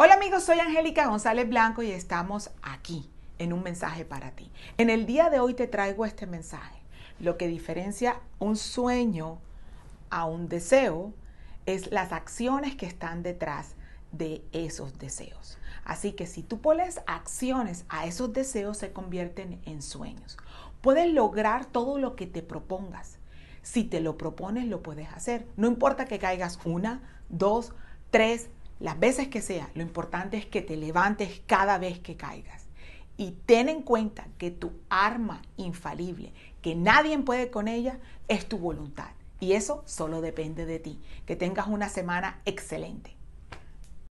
Hola amigos, soy Angélica González Blanco y estamos aquí en un mensaje para ti. En el día de hoy te traigo este mensaje. Lo que diferencia un sueño a un deseo es las acciones que están detrás de esos deseos. Así que si tú pones acciones a esos deseos se convierten en sueños. Puedes lograr todo lo que te propongas. Si te lo propones lo puedes hacer. No importa que caigas una, dos, tres, las veces que sea, lo importante es que te levantes cada vez que caigas. Y ten en cuenta que tu arma infalible, que nadie puede con ella, es tu voluntad. Y eso solo depende de ti. Que tengas una semana excelente.